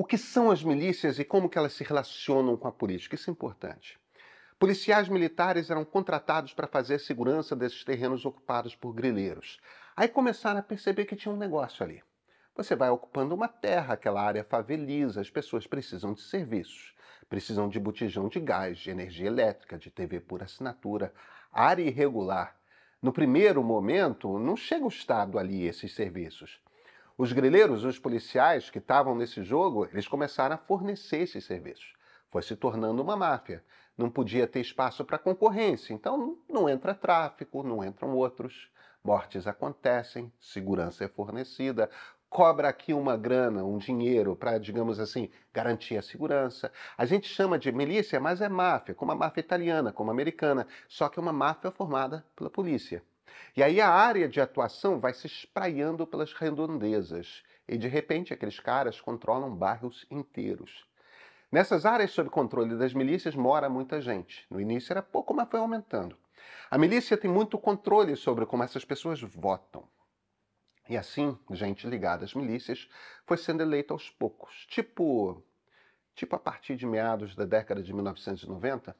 o que são as milícias e como que elas se relacionam com a política. Isso é importante. Policiais militares eram contratados para fazer a segurança desses terrenos ocupados por grileiros. Aí começaram a perceber que tinha um negócio ali. Você vai ocupando uma terra, aquela área faveliza, as pessoas precisam de serviços, precisam de botijão de gás, de energia elétrica, de TV por assinatura, área irregular. No primeiro momento, não chega o Estado ali esses serviços. Os grileiros, os policiais que estavam nesse jogo, eles começaram a fornecer esses serviços. Foi se tornando uma máfia. Não podia ter espaço para concorrência, então não entra tráfico, não entram outros. Mortes acontecem, segurança é fornecida, cobra aqui uma grana, um dinheiro para, digamos assim, garantir a segurança. A gente chama de milícia, mas é máfia, como a máfia italiana, como a americana, só que é uma máfia formada pela polícia. E aí a área de atuação vai se espraiando pelas redondezas. E de repente aqueles caras controlam bairros inteiros. Nessas áreas sob controle das milícias mora muita gente. No início era pouco, mas foi aumentando. A milícia tem muito controle sobre como essas pessoas votam. E assim, gente ligada às milícias foi sendo eleita aos poucos, tipo, tipo a partir de meados da década de 1990,